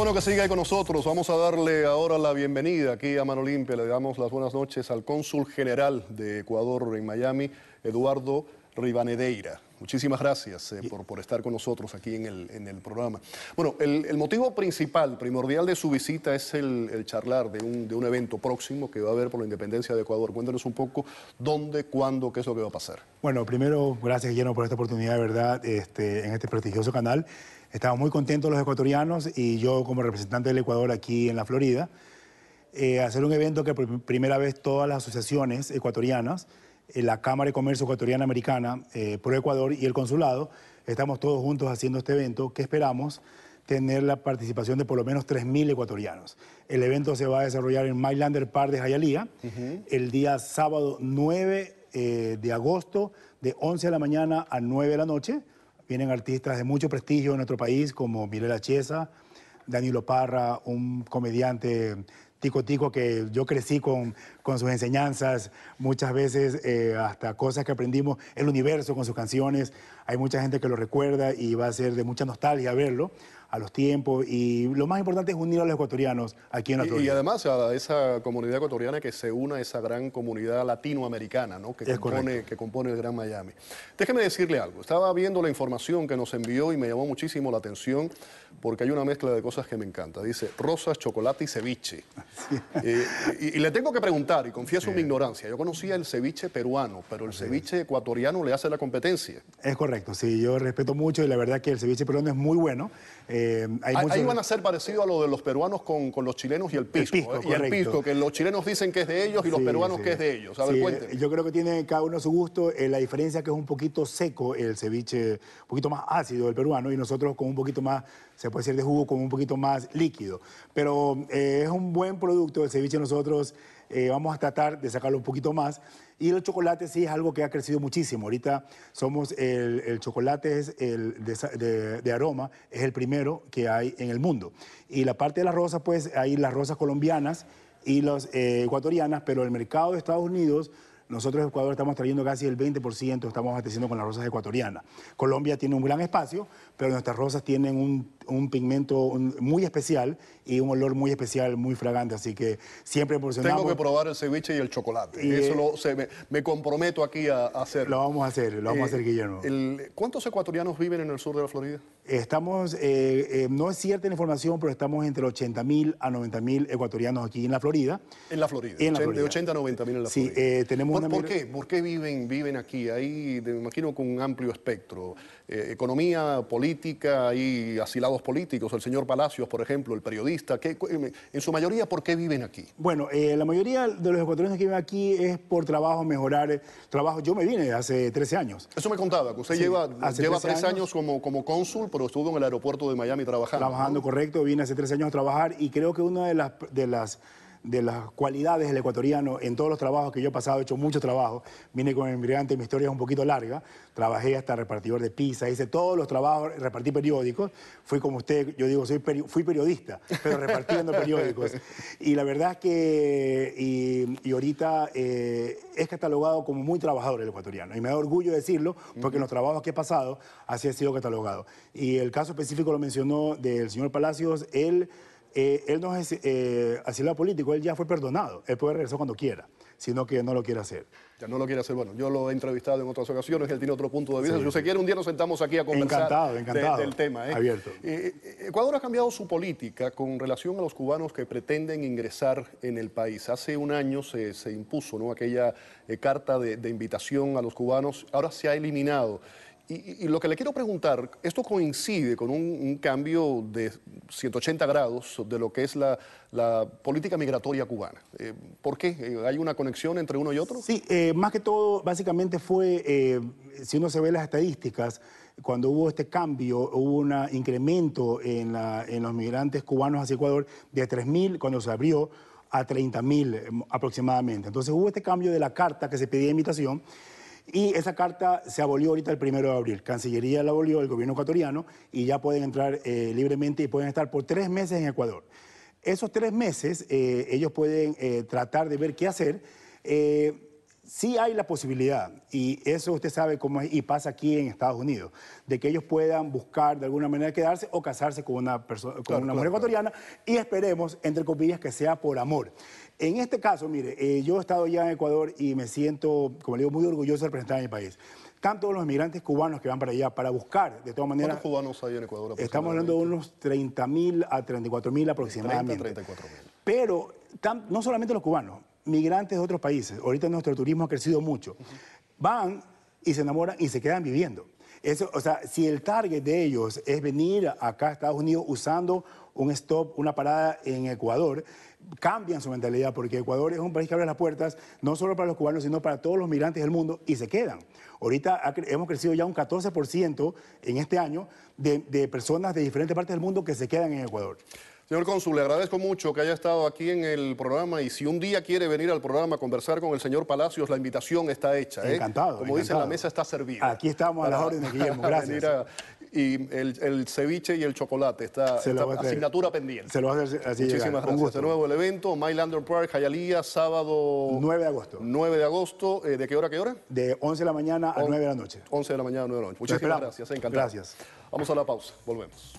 bueno que siga ahí con nosotros. Vamos a darle ahora la bienvenida aquí a Mano Limpia. Le damos las buenas noches al cónsul general de Ecuador en Miami, Eduardo Rivanedeira. Muchísimas gracias eh, por, estar con nosotros aquí en el, programa. Bueno, el, motivo principal, primordial de su visita es el, charlar de un, evento próximo que va a haber por la independencia de Ecuador. Cuéntanos un poco dónde, cuándo, qué es lo que va a pasar. Bueno, primero, gracias Guillermo por esta oportunidad, de verdad, este, en este prestigioso canal. Estamos muy contentos los ecuatorianos y yo como representante del Ecuador aquí en la Florida, eh, hacer un evento que por primera vez todas las asociaciones ecuatorianas, eh, la Cámara de Comercio Ecuatoriana Americana, eh, Ecuador y el Consulado, estamos todos juntos haciendo este evento que esperamos tener la participación de por lo menos 3.000 ecuatorianos. El evento se va a desarrollar en Mylander Park de Hialeah el día sábado 9 eh, de agosto de 11 de la mañana a 9 de la noche vienen artistas de mucho prestigio en nuestro país, como Mirela Chiesa, Danilo Parra, un comediante tico tico que yo crecí con, sus enseñanzas, muchas veces eh, hasta cosas que aprendimos, el universo con sus canciones, hay mucha gente que lo recuerda y va a ser de mucha nostalgia verlo a los tiempos y lo más importante es unir a los ecuatorianos aquí en la Y, además a esa comunidad ecuatoriana que se una a esa gran comunidad latinoamericana ¿no? que, compone, que compone el Gran Miami. Déjeme decirle algo, estaba viendo la información que nos envió y me llamó muchísimo la atención porque hay una mezcla de cosas que me encanta. Dice rosas, chocolate y ceviche. Eh, y, le tengo que preguntar, y confieso mi ignorancia, yo conocía el ceviche peruano, pero el ceviche ecuatoriano le hace la competencia. Es correcto, sí, yo respeto mucho y la verdad que el ceviche peruano es muy bueno. Eh, ahí, van a ser parecido a lo de los peruanos con, los chilenos y el pisco. Eh, y el pisco, que los chilenos dicen que es de ellos y los peruanos que es de ellos. A ver, eh, yo creo que tiene cada uno su gusto. la diferencia es que es un poquito seco el ceviche, un poquito más ácido el peruano, y nosotros con un poquito más, se puede decir de jugo, con un poquito más líquido. Pero es un buen producto el ceviche nosotros. Eh, vamos a tratar de sacarlo un poquito más. Y el chocolate sí es algo que ha crecido muchísimo. Ahorita somos, el, el chocolate es el de, aroma es el primero que hay en el mundo. Y la parte de las rosas, pues hay las rosas colombianas y las eh, ecuatorianas, pero el mercado de Estados Unidos nosotros, Ecuador, estamos trayendo casi el 20%, estamos abasteciendo con las rosas ecuatorianas. Colombia tiene un gran espacio, pero nuestras rosas tienen un, pigmento muy especial y un olor muy especial, muy fragante, así que siempre proporcionamos... Tengo que probar el ceviche y el chocolate. Y, Eso lo, me, comprometo aquí a, hacerlo. Lo vamos a hacer, lo vamos a hacer, eh, Guillermo. ¿Cuántos ecuatorianos viven en el sur de la Florida? Estamos, eh, eh, no es cierta la información, pero estamos entre 80 mil a 90 mil ecuatorianos aquí en la Florida. En la Florida. De 80 a 90 mil en la Florida. Eh, tenemos ¿Por, una... qué? viven, viven aquí? Ahí, me imagino, con un amplio espectro. economía, política, hay asilados políticos, el señor Palacios, por ejemplo, el periodista. en su mayoría, ¿por qué viven aquí? Bueno, la mayoría de los ecuatorianos que viven aquí es por trabajo, mejorar trabajo. Yo me vine hace 13 años. Eso me contaba, que usted lleva, lleva 13 años, como, como cónsul pero estuvo en el aeropuerto de Miami trabajando. Trabajando, correcto. Vine hace tres años a trabajar y creo que una de las, de las de las cualidades del ecuatoriano en todos los trabajos que yo he pasado, he hecho mucho trabajo vine con el inmigrante, mi historia es un poquito larga, trabajé hasta repartidor de pizza, hice todos los trabajos, repartí periódicos, fui como usted, yo digo, soy fui periodista, pero repartiendo periódicos. Y la verdad es que, y, y ahorita eh, es catalogado como muy trabajador el ecuatoriano, y me da orgullo decirlo, porque en los trabajos que he pasado, así ha sido catalogado. Y el caso específico lo mencionó del señor Palacios, él... Eh, él no es eh, político, él ya fue perdonado, él puede regresar cuando quiera, sino que no lo quiere hacer. Ya no lo quiere hacer, bueno, yo lo he entrevistado en otras ocasiones, él tiene otro punto de vista, si usted quiere un día nos sentamos aquí a conversar encantado, encantado. De, del tema. ¿eh? Abierto. Eh, eh, Ecuador ha cambiado su política con relación a los cubanos que pretenden ingresar en el país. Hace un año se, impuso ¿no? aquella carta de invitación a los cubanos, ahora se ha eliminado. Y, lo que le quiero preguntar, esto coincide con un, cambio de 180 grados de lo que es la, política migratoria cubana. Eh, ¿Por qué? Eh, ¿Hay una conexión entre uno y otro? Sí, eh, más que todo, básicamente fue, si uno se ve las estadísticas, cuando hubo este cambio, hubo un incremento en, los migrantes cubanos hacia Ecuador de 3.000 cuando se abrió a 30.000 aproximadamente. Entonces hubo este cambio de la carta que se pedía de invitación y esa carta se abolió ahorita el primero de abril. Cancillería la abolió, el gobierno ecuatoriano, y ya pueden entrar eh, libremente y pueden estar por tres meses en Ecuador. Esos tres meses eh, ellos pueden eh, tratar de ver qué hacer sí hay la posibilidad, y eso usted sabe cómo es, y pasa aquí en Estados Unidos, de que ellos puedan buscar de alguna manera quedarse o casarse con una, persona, con una mujer ecuatoriana, y esperemos, entre comillas, que sea por amor. En este caso, mire, eh, yo he estado ya en Ecuador y me siento, como le digo, muy orgulloso de representar a mi país tanto los migrantes cubanos que van para allá para buscar, de todas maneras... ¿Cuántos cubanos hay en Ecuador? Estamos hablando de unos 30.000 a 34.000 aproximadamente. 34.000. Pero no solamente los cubanos, migrantes de otros países, ahorita nuestro turismo ha crecido mucho, van y se enamoran y se quedan viviendo. o sea, si el target de ellos es venir acá a Estados Unidos usando un stop, una parada en Ecuador, cambian su mentalidad porque Ecuador es un país que abre las puertas no solo para los cubanos, sino para todos los migrantes del mundo y se quedan. Ahorita hemos crecido ya un 14% en este año de personas de diferentes partes del mundo que se quedan en Ecuador. Señor cónsul, le agradezco mucho que haya estado aquí en el programa y si un día quiere venir al programa a conversar con el señor Palacios, la invitación está hecha. ¿eh? Encantado. Como dice, la mesa está servida. Aquí estamos a las órdenes, Guillermo. Gracias. y el, ceviche y el chocolate, está, asignatura pendiente. Se lo va a hacer así Muchísimas gracias. De nuevo el evento, Mylander Park, Hayalía, sábado... 9 de agosto. 9 de agosto. Eh, ¿De qué hora a qué hora? De 11 de la mañana a 9 de la noche. 11 de la mañana a 9 de la noche. Muchísimas gracias, encantado. Gracias. Vamos a la pausa, volvemos.